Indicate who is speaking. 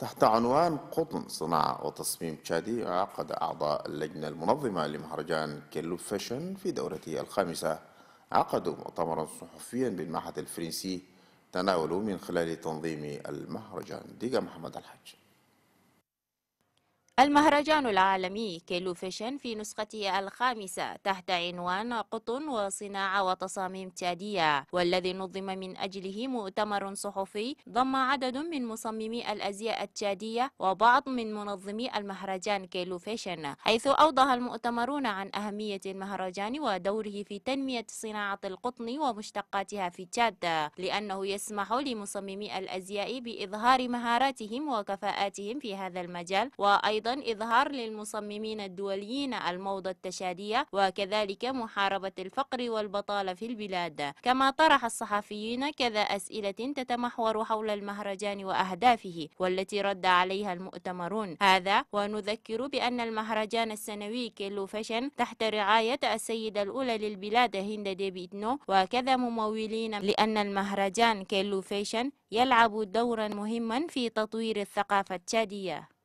Speaker 1: تحت عنوان قطن صناعة وتصميم تشادي عقد أعضاء اللجنة المنظمة لمهرجان كيلو فاشن في دورته الخامسة عقدوا مؤتمرا صحفيا بالمعهد الفرنسي تناولوا من خلال تنظيم المهرجان ديجا محمد الحاج
Speaker 2: المهرجان العالمي كيلو فيشن في نسخته الخامسة تحت عنوان قطن وصناعة وتصاميم تادية والذي نظم من أجله مؤتمر صحفي ضم عدد من مصممي الأزياء التادية وبعض من منظمي المهرجان كيلو فيشن حيث أوضح المؤتمرون عن أهمية المهرجان ودوره في تنمية صناعة القطن ومشتقاتها في تشاد لأنه يسمح لمصممي الأزياء بإظهار مهاراتهم وكفاءاتهم في هذا المجال وأيضا إظهار للمصممين الدوليين الموضة التشادية وكذلك محاربة الفقر والبطالة في البلاد كما طرح الصحفيين كذا أسئلة تتمحور حول المهرجان وأهدافه والتي رد عليها المؤتمرون هذا ونذكر بأن المهرجان السنوي كيلو فاشن تحت رعاية السيدة الأولى للبلاد هند ديبي وكذا ممولين لأن المهرجان كيلو فاشن يلعب دورا مهما في تطوير الثقافة التشادية